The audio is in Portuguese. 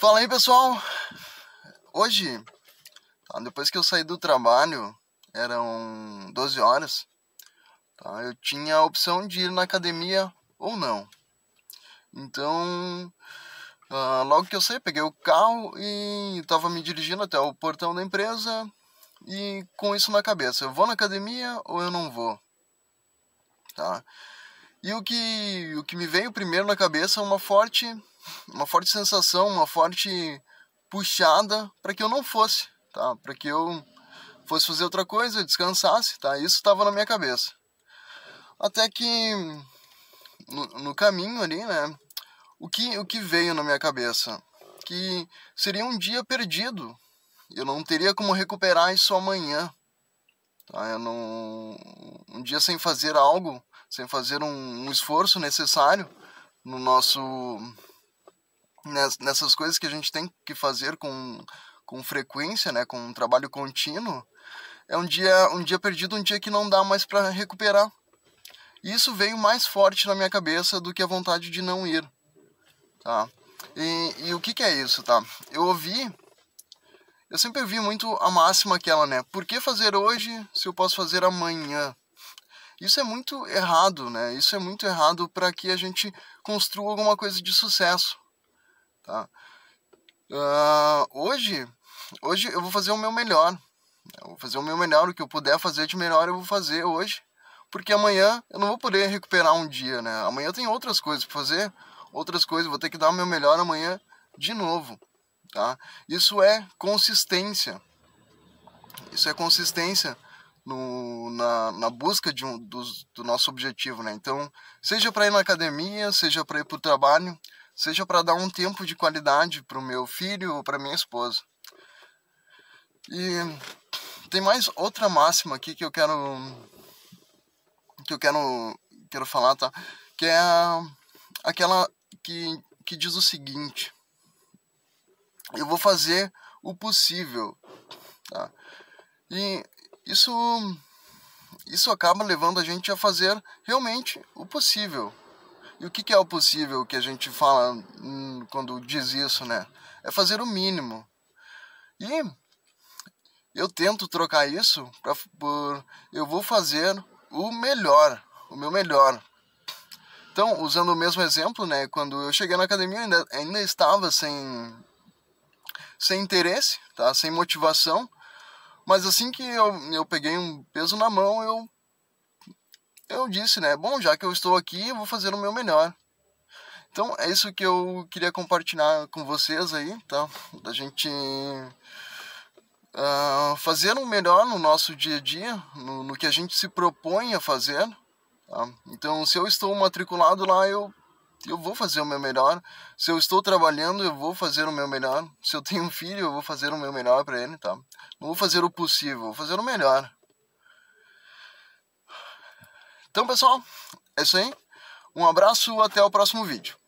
Fala aí pessoal, hoje, tá, depois que eu saí do trabalho, eram 12 horas, tá, eu tinha a opção de ir na academia ou não. Então, uh, logo que eu saí, peguei o carro e estava me dirigindo até o portão da empresa e com isso na cabeça, eu vou na academia ou eu não vou? Tá? E o que, o que me veio primeiro na cabeça é uma forte uma forte sensação, uma forte puxada para que eu não fosse, tá? Para que eu fosse fazer outra coisa, descansasse, tá? Isso estava na minha cabeça. Até que no, no, caminho ali, né? O que o que veio na minha cabeça que seria um dia perdido. Eu não teria como recuperar isso amanhã. Tá? Eu não um dia sem fazer algo, sem fazer um, um esforço necessário no nosso nessas coisas que a gente tem que fazer com, com frequência, né, com um trabalho contínuo, é um dia, um dia perdido, um dia que não dá mais para recuperar. Isso veio mais forte na minha cabeça do que a vontade de não ir, tá? E, e o que, que é isso, tá? Eu ouvi, eu sempre ouvi muito a máxima aquela, né? Por que fazer hoje se eu posso fazer amanhã? Isso é muito errado, né? Isso é muito errado para que a gente construa alguma coisa de sucesso Tá? Uh, hoje, hoje eu vou fazer o meu melhor. Eu vou fazer o meu melhor, o que eu puder fazer de melhor eu vou fazer hoje, porque amanhã eu não vou poder recuperar um dia, né? Amanhã tem outras coisas para fazer, outras coisas, vou ter que dar o meu melhor amanhã de novo, tá? Isso é consistência. Isso é consistência no, na, na busca de um, do, do nosso objetivo, né? Então, seja para ir na academia, seja para ir para o trabalho, seja para dar um tempo de qualidade para o meu filho ou para minha esposa. E tem mais outra máxima aqui que eu quero que eu quero quero falar, tá? Que é aquela que que diz o seguinte: Eu vou fazer o possível, tá? E isso isso acaba levando a gente a fazer realmente o possível, e o que, que é o possível que a gente fala hum, quando diz isso, né? É fazer o mínimo. E eu tento trocar isso pra, por eu vou fazer o melhor, o meu melhor. Então, usando o mesmo exemplo, né, quando eu cheguei na academia ainda, ainda estava sem sem interesse, tá? Sem motivação. Mas assim que eu, eu peguei um peso na mão, eu eu disse, né? Bom, já que eu estou aqui, eu vou fazer o meu melhor. Então, é isso que eu queria compartilhar com vocês aí, tá? Da gente uh, fazer o melhor no nosso dia a dia, no, no, que a gente se propõe a fazer. Tá? Então, se eu estou matriculado lá, eu, eu vou fazer o meu melhor. Se eu estou trabalhando, eu vou fazer o meu melhor. Se eu tenho um filho, eu vou fazer o meu melhor para ele, tá? Não vou fazer o possível, vou fazer o melhor. Então, pessoal, é isso aí. Um abraço, até o próximo vídeo.